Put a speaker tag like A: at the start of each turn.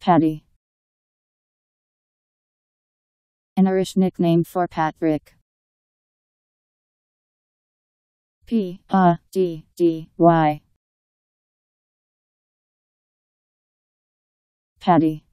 A: Patty. An Irish nickname for Patrick. P A D D Y. Patty.